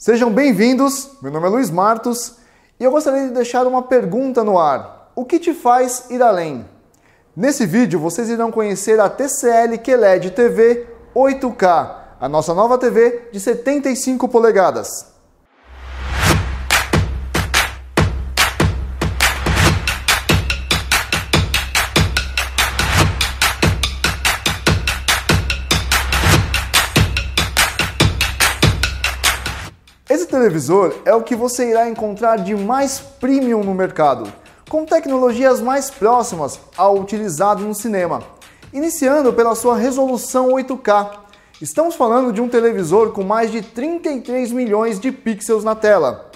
Sejam bem-vindos, meu nome é Luiz Martos e eu gostaria de deixar uma pergunta no ar. O que te faz ir além? Nesse vídeo vocês irão conhecer a TCL QLED TV 8K, a nossa nova TV de 75 polegadas. televisor é o que você irá encontrar de mais premium no mercado, com tecnologias mais próximas ao utilizado no cinema. Iniciando pela sua resolução 8K. Estamos falando de um televisor com mais de 33 milhões de pixels na tela,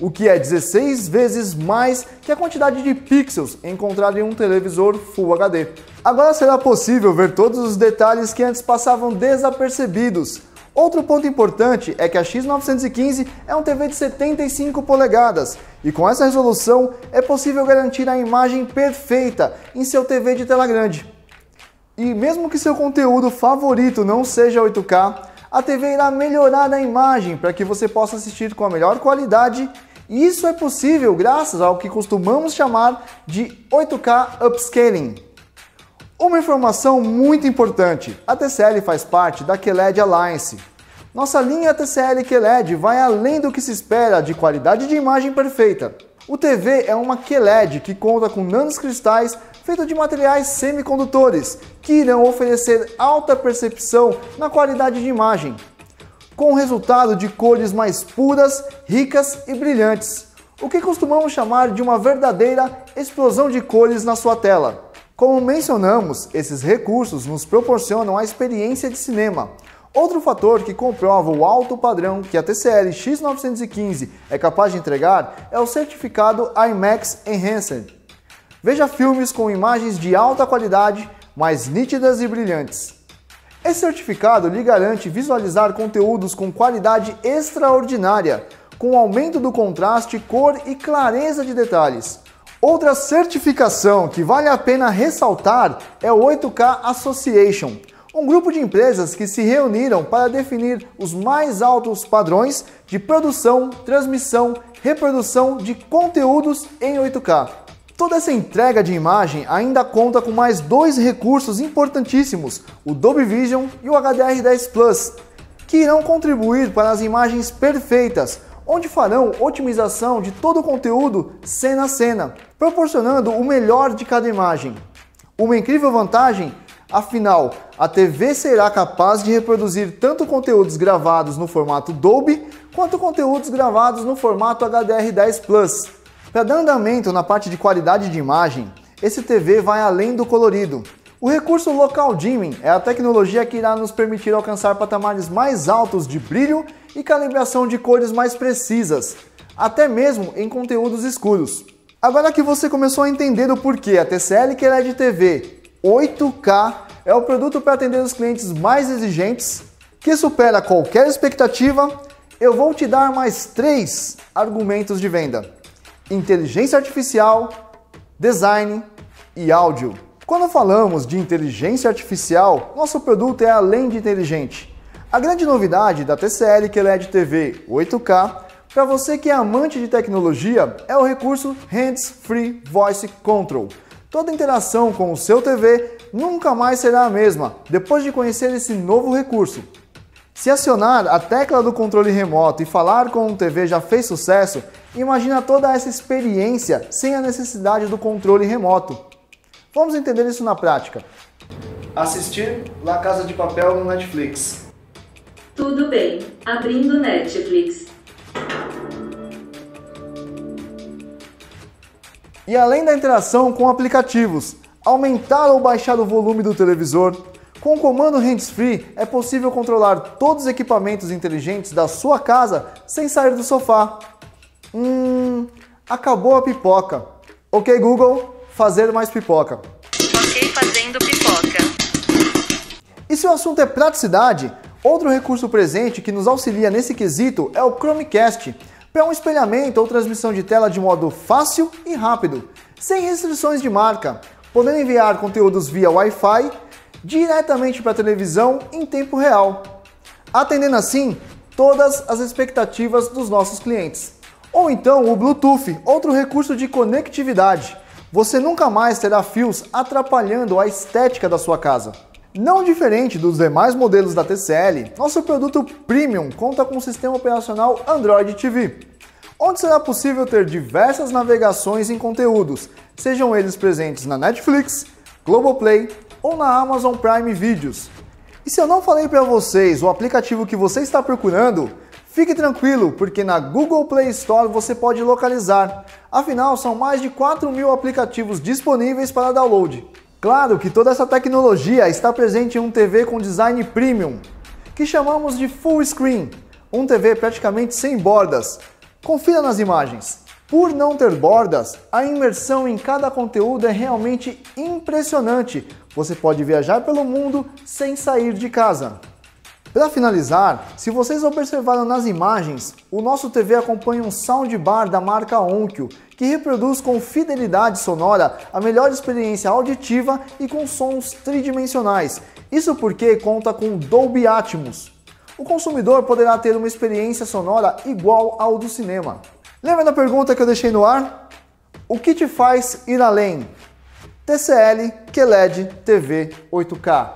o que é 16 vezes mais que a quantidade de pixels encontrada em um televisor Full HD. Agora será possível ver todos os detalhes que antes passavam desapercebidos, Outro ponto importante é que a X915 é um TV de 75 polegadas e com essa resolução é possível garantir a imagem perfeita em seu TV de tela grande. E mesmo que seu conteúdo favorito não seja 8K, a TV irá melhorar a imagem para que você possa assistir com a melhor qualidade. E isso é possível graças ao que costumamos chamar de 8K upscaling. Uma informação muito importante: a TCL faz parte da QLED Alliance. Nossa linha TCL QLED vai além do que se espera de qualidade de imagem perfeita. O TV é uma QLED que conta com nanos cristais feitos de materiais semicondutores, que irão oferecer alta percepção na qualidade de imagem, com o resultado de cores mais puras, ricas e brilhantes, o que costumamos chamar de uma verdadeira explosão de cores na sua tela. Como mencionamos, esses recursos nos proporcionam a experiência de cinema. Outro fator que comprova o alto padrão que a TCL X915 é capaz de entregar é o certificado IMAX Enhanced. Veja filmes com imagens de alta qualidade, mais nítidas e brilhantes. Esse certificado lhe garante visualizar conteúdos com qualidade extraordinária, com aumento do contraste, cor e clareza de detalhes. Outra certificação que vale a pena ressaltar é o 8K Association, um grupo de empresas que se reuniram para definir os mais altos padrões de produção, transmissão, reprodução de conteúdos em 8K. Toda essa entrega de imagem ainda conta com mais dois recursos importantíssimos, o Dolby Vision e o HDR10 Plus, que irão contribuir para as imagens perfeitas, onde farão otimização de todo o conteúdo cena a cena, proporcionando o melhor de cada imagem. Uma incrível vantagem, afinal, a TV será capaz de reproduzir tanto conteúdos gravados no formato Dolby quanto conteúdos gravados no formato HDR10 Plus. Para dar andamento na parte de qualidade de imagem, esse TV vai além do colorido. O recurso local dimming é a tecnologia que irá nos permitir alcançar patamares mais altos de brilho e calibração de cores mais precisas, até mesmo em conteúdos escuros. Agora que você começou a entender o porquê a TCL que é TV 8K é o produto para atender os clientes mais exigentes, que supera qualquer expectativa, eu vou te dar mais três argumentos de venda: inteligência artificial, design e áudio. Quando falamos de inteligência artificial, nosso produto é além de inteligente a grande novidade da TCL que LED é TV 8K para você que é amante de tecnologia é o recurso Hands Free Voice Control. Toda interação com o seu TV nunca mais será a mesma depois de conhecer esse novo recurso. Se acionar a tecla do controle remoto e falar com um TV já fez sucesso, imagina toda essa experiência sem a necessidade do controle remoto. Vamos entender isso na prática. Assistir La Casa de Papel no Netflix. Tudo bem, abrindo Netflix. E além da interação com aplicativos, aumentar ou baixar o volume do televisor, com o comando hands-free é possível controlar todos os equipamentos inteligentes da sua casa sem sair do sofá. Hum, acabou a pipoca. Ok, Google, fazer mais pipoca. Ok, fazendo pipoca. E se o assunto é praticidade, Outro recurso presente que nos auxilia nesse quesito é o Chromecast, para um espelhamento ou transmissão de tela de modo fácil e rápido, sem restrições de marca, podendo enviar conteúdos via Wi-Fi diretamente para a televisão em tempo real, atendendo assim todas as expectativas dos nossos clientes. Ou então o Bluetooth, outro recurso de conectividade. Você nunca mais terá fios atrapalhando a estética da sua casa. Não diferente dos demais modelos da TCL, nosso produto Premium conta com o sistema operacional Android TV, onde será possível ter diversas navegações em conteúdos, sejam eles presentes na Netflix, Globoplay ou na Amazon Prime Videos. E se eu não falei para vocês o aplicativo que você está procurando, Fique tranquilo, porque na Google Play Store você pode localizar. Afinal, são mais de 4 mil aplicativos disponíveis para download. Claro que toda essa tecnologia está presente em um TV com design premium, que chamamos de full screen, um TV praticamente sem bordas. Confira nas imagens. Por não ter bordas, a imersão em cada conteúdo é realmente impressionante. Você pode viajar pelo mundo sem sair de casa. Para finalizar, se vocês observaram nas imagens, o nosso TV acompanha um soundbar da marca Onkyo, que reproduz com fidelidade sonora a melhor experiência auditiva e com sons tridimensionais. Isso porque conta com Dolby Atmos. O consumidor poderá ter uma experiência sonora igual ao do cinema. Lembra da pergunta que eu deixei no ar? O que te faz ir além? TCL QLED TV 8K,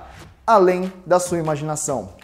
além da sua imaginação.